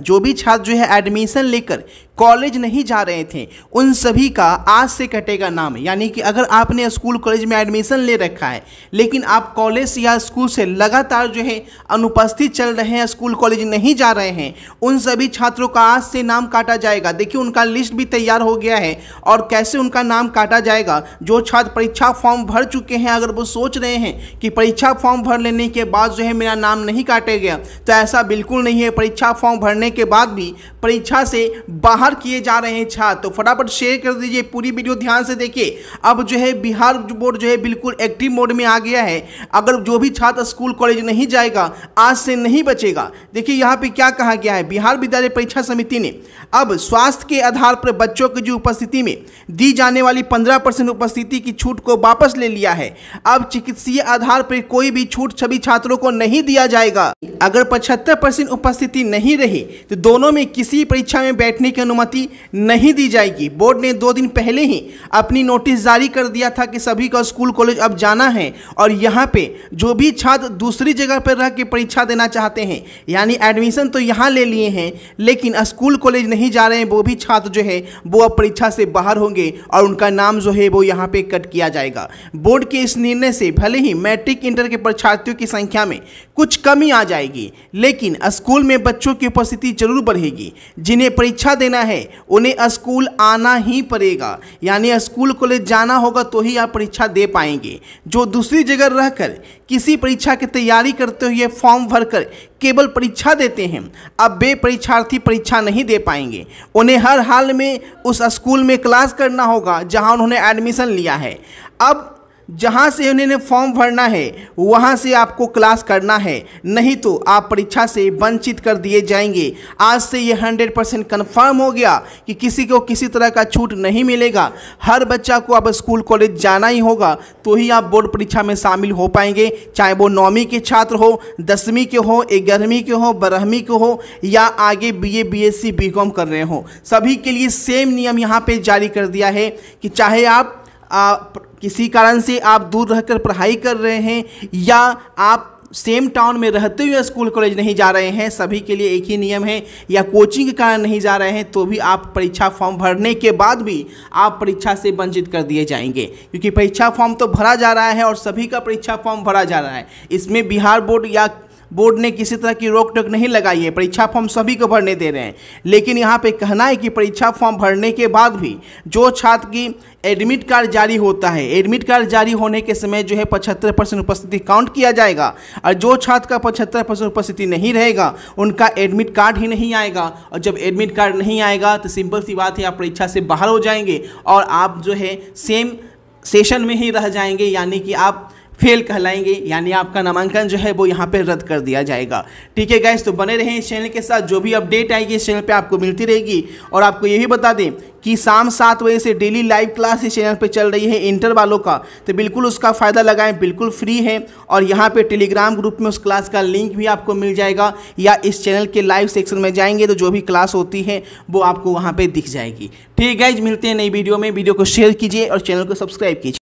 जो भी छात्र जो है एडमिशन लेकर कॉलेज नहीं जा रहे थे उन सभी का आज से कटेगा नाम यानी कि अगर आपने स्कूल कॉलेज में एडमिशन ले रखा है लेकिन आप कॉलेज या स्कूल से लगातार जो है अनुपस्थित चल रहे हैं स्कूल कॉलेज नहीं जा रहे हैं उन सभी छात्रों का आज से नाम काटा जाएगा देखिए उनका लिस्ट भी तैयार हो गया है और कैसे उनका नाम काटा जाएगा जो छात्र परीक्षा फॉर्म भर चुके हैं अगर वो सोच रहे हैं कि परीक्षा फॉर्म भर लेने के बाद जो है मेरा नाम नहीं काटे गया तो ऐसा बिल्कुल नहीं है परीक्षा फॉर्म भरने करने के बाद भी परीक्षा से बाहर किए जा रहे हैं छात्र तो फटाफट शेयर कर दीजिए पूरी वीडियो ध्यान से देखिए अब जो है बिहार बोर्ड जो है बिल्कुल एक्टिव मोड में आ गया है अगर जो भी छात्र स्कूल कॉलेज नहीं जाएगा आज से नहीं बचेगा देखिए यहाँ पर क्या कहा गया है बिहार विद्यालय परीक्षा समिति ने अब स्वास्थ्य के आधार पर बच्चों की जो उपस्थिति में दी जाने वाली पंद्रह उपस्थिति की छूट को वापस ले लिया है अब चिकित्सीय आधार पर कोई भी छूट छवि छात्रों को नहीं दिया जाएगा अगर 75 परसेंट उपस्थिति नहीं रही तो दोनों में किसी परीक्षा में बैठने की अनुमति नहीं दी जाएगी बोर्ड ने दो दिन पहले ही अपनी नोटिस जारी कर दिया था कि सभी का स्कूल कॉलेज अब जाना है और यहाँ पे जो भी छात्र दूसरी जगह पर रह के परीक्षा देना चाहते हैं यानी एडमिशन तो यहाँ ले लिए हैं लेकिन स्कूल कॉलेज नहीं जा रहे हैं वो भी छात्र जो है वो अब परीक्षा से बाहर होंगे और उनका नाम जो है वो यहाँ पर कट किया जाएगा बोर्ड के इस निर्णय से भले ही मैट्रिक इंटर के परीक्षार्थियों की संख्या में कुछ कमी आ जाएगी लेकिन स्कूल में बच्चों की उपस्थिति स्थिति जरूर बढ़ेगी जिन्हें परीक्षा देना है उन्हें स्कूल आना ही पड़ेगा यानी स्कूल कॉलेज जाना होगा तो ही आप परीक्षा दे पाएंगे जो दूसरी जगह रहकर किसी परीक्षा की तैयारी करते हुए फॉर्म भरकर केवल परीक्षा देते हैं अब वे परीक्षार्थी परीक्षा नहीं दे पाएंगे उन्हें हर हाल में उस स्कूल में क्लास करना होगा जहाँ उन्होंने एडमिशन लिया है अब जहाँ से उन्होंने फॉर्म भरना है वहाँ से आपको क्लास करना है नहीं तो आप परीक्षा से वंचित कर दिए जाएंगे आज से ये 100 परसेंट कन्फर्म हो गया कि किसी को किसी तरह का छूट नहीं मिलेगा हर बच्चा को अब स्कूल कॉलेज जाना ही होगा तो ही आप बोर्ड परीक्षा में शामिल हो पाएंगे चाहे वो नौवीं के छात्र हो दसवीं के हो ग्यारहवीं के हो बारहवीं के हो या आगे B A B S C B com कर रहे हो सभी के लिए सेम नियम यहाँ पर जारी कर दिया है कि चाहे आप आप किसी कारण से आप दूर रहकर पढ़ाई कर रहे हैं या आप सेम टाउन में रहते हुए स्कूल कॉलेज नहीं जा रहे हैं सभी के लिए एक ही नियम है या कोचिंग के कारण नहीं जा रहे हैं तो भी आप परीक्षा फॉर्म भरने के बाद भी आप परीक्षा से वंचित कर दिए जाएंगे क्योंकि परीक्षा फॉर्म तो भरा जा रहा है और सभी का परीक्षा फॉर्म भरा जा रहा है इसमें बिहार बोर्ड या बोर्ड ने किसी तरह की रोक टोक नहीं लगाई है परीक्षा फॉर्म सभी को भरने दे रहे हैं लेकिन यहाँ पे कहना है कि परीक्षा फॉर्म भरने के बाद भी जो छात्र की एडमिट कार्ड जारी होता है एडमिट कार्ड जारी होने के समय जो है पचहत्तर परसेंट उपस्थिति काउंट किया जाएगा और जो छात्र का पचहत्तर परसेंट उपस्थिति नहीं रहेगा उनका एडमिट कार्ड ही नहीं आएगा और जब एडमिट कार्ड नहीं आएगा तो सिंपल सी बात है आप परीक्षा से बाहर हो जाएंगे और आप जो है सेम सेशन में ही रह जाएंगे यानी कि आप फेल कहलाएंगे यानी आपका नामांकन जो है वो यहाँ पे रद्द कर दिया जाएगा ठीक है गैस तो बने रहें इस चैनल के साथ जो भी अपडेट आएगी इस चैनल पे आपको मिलती रहेगी और आपको ये भी बता दें कि शाम सात बजे से डेली लाइव क्लास इस चैनल पे चल रही है इंटर वालों का तो बिल्कुल उसका फ़ायदा लगाएं बिल्कुल फ्री है और यहाँ पे टेलीग्राम ग्रुप में उस क्लास का लिंक भी आपको मिल जाएगा या इस चैनल के लाइव सेक्शन में जाएंगे तो जो भी क्लास होती है वो आपको वहाँ पर दिख जाएगी ठीक है मिलते हैं नई वीडियो में वीडियो को शेयर कीजिए और चैनल को सब्सक्राइब कीजिए